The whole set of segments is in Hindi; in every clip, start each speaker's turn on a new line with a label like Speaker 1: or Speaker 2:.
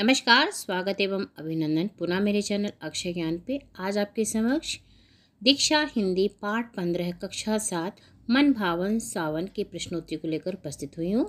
Speaker 1: नमस्कार स्वागत एवं अभिनंदन पुनः मेरे चैनल अक्षय ज्ञान पे आज आपके समक्ष दीक्षा हिंदी पाठ पंद्रह कक्षा सात मन भावन सावन के प्रश्नोत्तरी को लेकर उपस्थित हुई हूँ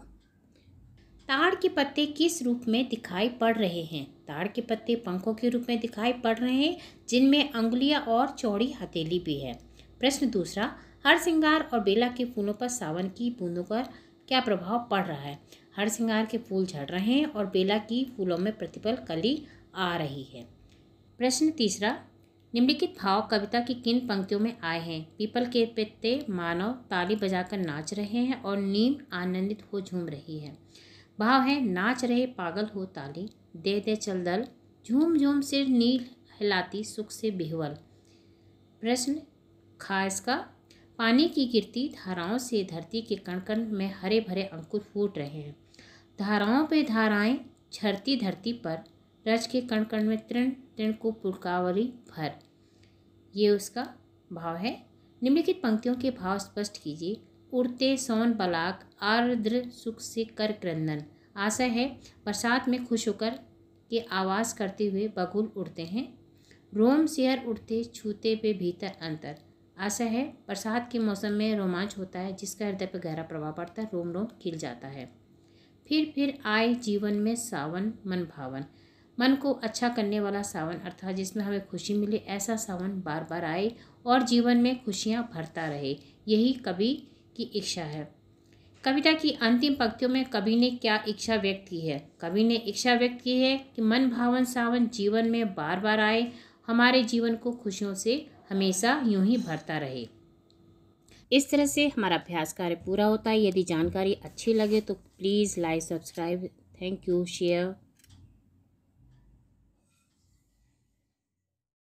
Speaker 1: ताड़ के पत्ते किस रूप में दिखाई पड़ रहे हैं ताड़ के पत्ते पंखों के रूप में दिखाई पड़ रहे हैं जिनमें अंगुलियाँ और चौड़ी हथेली भी है प्रश्न दूसरा हर श्रृंगार और बेला के फूलों पर सावन की बूंदों पर क्या प्रभाव पड़ रहा है हर श्रृंगार के फूल झड़ रहे हैं और बेला की फूलों में प्रतिपल कली आ रही है प्रश्न तीसरा निम्नलिखित भाव कविता की किन पंक्तियों में आए हैं पीपल के पत्ते मानव ताली बजाकर नाच रहे हैं और नीम आनंदित हो झूम रही है भाव है नाच रहे पागल हो ताली दे दे चल दल झूम झूम सिर नील हिलाती सुख से बिहवल प्रश्न खास का पानी की गिरती धाराओं से धरती के कण कण में हरे भरे अंकुर फूट रहे हैं धाराओं पे धाराएं झरती धरती पर रज के कण कण में तृण तृण को पुरकावली भर ये उसका भाव है निम्नलिखित पंक्तियों के भाव स्पष्ट कीजिए उड़ते सौन बलाक आर्द्र सुख से कर क्रंदन आशा है बरसात में खुश होकर के आवाज़ करते हुए बगुल उड़ते हैं रोम सियर उड़ते छूते पे भीतर अंतर आशा है बरसात के मौसम में रोमांच होता है जिसका हृदय पर गहरा प्रभाव पड़ता है रोम रोम खिल जाता है फिर फिर आए जीवन में सावन मन भावन मन को अच्छा करने वाला सावन अर्थात जिसमें हमें खुशी मिले ऐसा सावन बार बार आए और जीवन में खुशियाँ भरता रहे यही कवि की इच्छा है कविता की अंतिम पंक्तियों में कवि ने क्या इच्छा व्यक्त की है कवि ने इच्छा व्यक्त की है कि मन भावन सावन जीवन में बार बार आए हमारे जीवन को खुशियों से हमेशा यूं ही भरता रहे इस तरह से हमारा अभ्यास कार्य पूरा होता है यदि जानकारी अच्छी लगे तो please like subscribe thank you share